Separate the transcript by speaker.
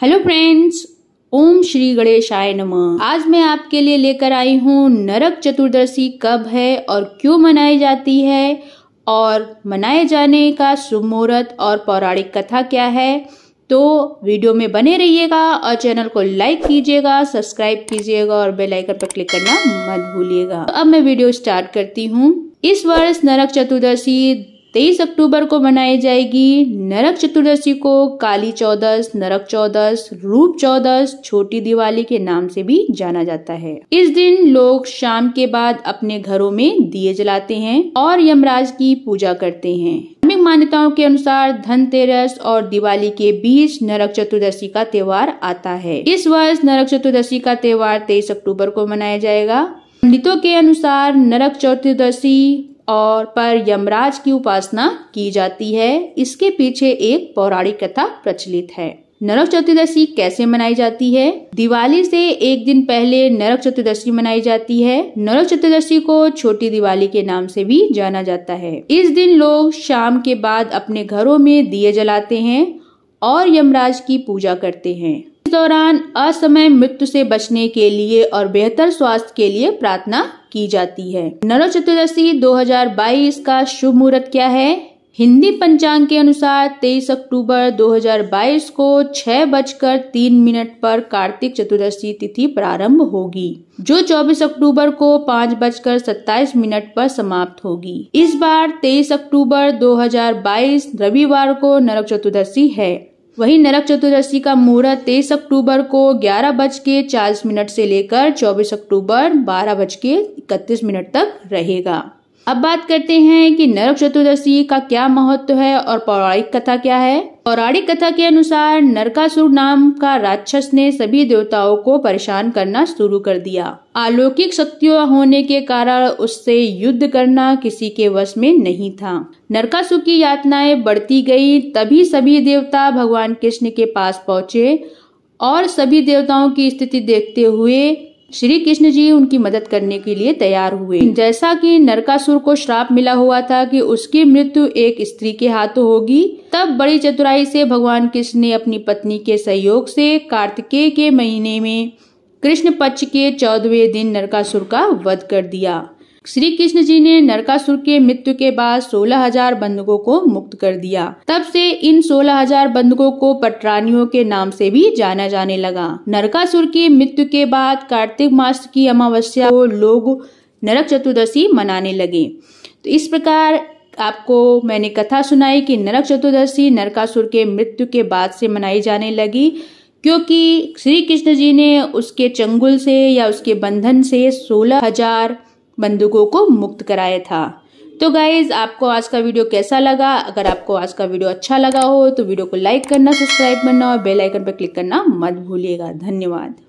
Speaker 1: hello friends ओम श्री गणेशाय नमः आज मैं आपके लिए लेकर आई हूँ नरक चतुर्दशी कब है और क्यों मनाई जाती है और मनाए जाने का शुभ मुहूर्त और पौराणिक कथा क्या है तो वीडियो में बने रहिएगा और चैनल को लाइक कीजिएगा सब्सक्राइब कीजिएगा और बेल आइकन पर क्लिक करना मत भूलिएगा तो अब मैं वीडियो स्टार्ट करती हूँ इस वर्ष नरक चतुर्दशी तेईस अक्टूबर को मनाई जाएगी नरक चतुर्दशी को काली चौदस नरक चौदस रूप चौदस छोटी दिवाली के नाम से भी जाना जाता है इस दिन लोग शाम के बाद अपने घरों में दिए जलाते हैं और यमराज की पूजा करते हैं धार्मिक मान्यताओं के अनुसार धनतेरस और दिवाली के बीच नरक चतुर्दशी का त्योहार आता है इस वर्ष नरक चतुर्दशी का त्योहार तेईस अक्टूबर को मनाया जाएगा पंडितों के अनुसार नरक चतुर्दशी और पर यमराज की उपासना की जाती है इसके पीछे एक पौराणिक कथा प्रचलित है नरक चतुर्दशी कैसे मनाई जाती है दिवाली से एक दिन पहले नरक चतुर्दशी मनाई जाती है नरक चतुर्दशी को छोटी दिवाली के नाम से भी जाना जाता है इस दिन लोग शाम के बाद अपने घरों में दिए जलाते हैं और यमराज की पूजा करते हैं दौरान असमय मृत्यु से बचने के लिए और बेहतर स्वास्थ्य के लिए प्रार्थना की जाती है नरो चतुर्दशी 2022 का शुभ मुहूर्त क्या है हिंदी पंचांग के अनुसार 23 अक्टूबर 2022 को छह बजकर तीन मिनट पर कार्तिक चतुर्दशी तिथि प्रारंभ होगी जो 24 अक्टूबर को पाँच बजकर सत्ताईस मिनट पर समाप्त होगी इस बार 23 अक्टूबर 2022 रविवार को नरक चतुर्दशी है वहीं नरक चतुर्दशी का मुहूर्त तेईस अक्टूबर को ग्यारह बज के चालीस मिनट से लेकर चौबीस अक्टूबर बारह बज के इकतीस मिनट तक रहेगा अब बात करते हैं कि नरक चतुर्दशी का क्या महत्व है और पौराणिक कथा क्या है पौराणिक कथा के अनुसार नरकासुर नाम का राक्षस ने सभी देवताओं को परेशान करना शुरू कर दिया अलौकिक शक्तियों होने के कारण उससे युद्ध करना किसी के वश में नहीं था नरकासुर की यातनाएं बढ़ती गई तभी सभी देवता भगवान कृष्ण के पास पहुंचे और सभी देवताओं की स्थिति देखते हुए श्री कृष्ण जी उनकी मदद करने के लिए तैयार हुए जैसा कि नरकासुर को श्राप मिला हुआ था कि उसकी मृत्यु एक स्त्री के हाथों होगी तब बड़ी चतुराई से भगवान कृष्ण ने अपनी पत्नी के सहयोग से कार्तिकेय के महीने में कृष्ण पक्ष के चौदहवें दिन नरकासुर का वध कर दिया श्री कृष्ण जी ने नरकासुर के मृत्यु के बाद सोलह हजार बंधकों को मुक्त कर दिया तब से इन सोलह हजार बंधकों को पटरानियों के नाम से भी जाना जाने लगा नरकासुर की मृत्यु के बाद कार्तिक मास की अमावस्या को लोग नरक चतुर्दशी मनाने लगे तो इस प्रकार आपको मैंने कथा सुनाई कि नरक चतुर्दशी नरकासुर के मृत्यु के बाद से मनाई जाने लगी क्योंकि श्री कृष्ण जी ने उसके चंगुल से या उसके बंधन से सोलह हजार बंदूकों को मुक्त कराया था तो गाइज आपको आज का वीडियो कैसा लगा अगर आपको आज का वीडियो अच्छा लगा हो तो वीडियो को लाइक करना सब्सक्राइब करना और बेल आइकन पर क्लिक करना मत भूलिएगा धन्यवाद